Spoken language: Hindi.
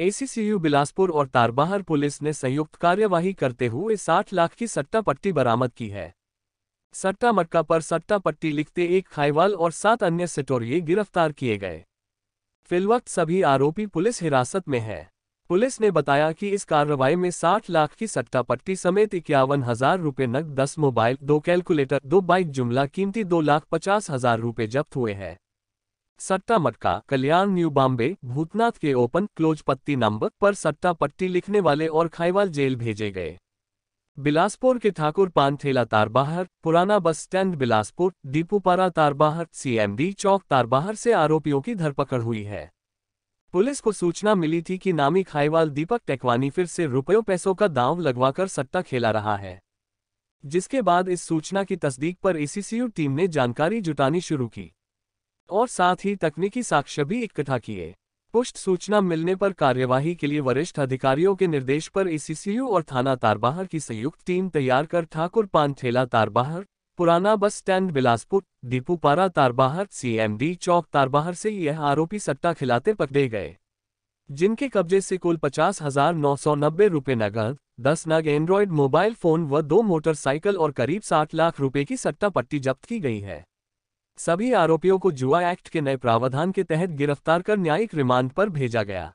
एसीसीयू बिलासपुर और तारबाहर पुलिस ने संयुक्त कार्यवाही करते हुए 60 लाख की सट्टा पट्टी बरामद की है सट्टा मटका पर सट्टा पट्टी लिखते एक खाईवाल और सात अन्य सिटोरिये गिरफ्तार किए गए फिलवक्त सभी आरोपी पुलिस हिरासत में हैं पुलिस ने बताया कि इस कार्रवाई में 60 लाख की सट्टा पट्टी समेत इक्यावन हजार रुपये नकद दस मोबाइल दो कैलकुलेटर दो बाइक जुमला कीमती दो लाख पचास हजार रुपये जब्त हुए हैं सट्टा मटका कल्याण न्यू बॉम्बे भूतनाथ के ओपन क्लोज पत्ती नंबर पर सट्टा पट्टी लिखने वाले और खाईवाल जेल भेजे गए बिलासपुर के ठाकुर पानथेला तारबाहर पुराना bus stand Bilaspur Deepupara Tarbahar CMD Chowk Tarbahar से आरोपियों की धरपकड़ हुई है पुलिस को सूचना मिली थी कि नामी खाईवाल दीपक टेकवानी फिर से रुपयों पैसों का दाव लगवाकर सट्टा खेला रहा है जिसके बाद इस सूचना की तस्दीक पर एसीसीयू टीम ने जानकारी जुटानी शुरू की और साथ ही तकनीकी साक्ष्य भी इकट्ठा किए पुष्ट सूचना मिलने पर कार्यवाही के लिए वरिष्ठ अधिकारियों के निर्देश पर एसीसीयू और थाना तारबाहर की संयुक्त टीम तैयार कर ठाकुर पान ठेला तारबाहर पुराना bus stand Bilaspur Deepupara Tarbahar CMD Chowk Tarbahar से यह आरोपी सट्टा खिलाते पकड़े गए जिनके कब्जे से कुल पचास हजार नौ सौ नब्बे रुपये नगद दस नग एंड्रॉयड मोबाइल फोन व दो मोटरसाइकिल और करीब साठ लाख रुपए की सट्टा पट्टी जब्त की गई है सभी आरोपियों को जुआ एक्ट के नए प्रावधान के तहत गिरफ्तार कर न्यायिक रिमांड पर भेजा गया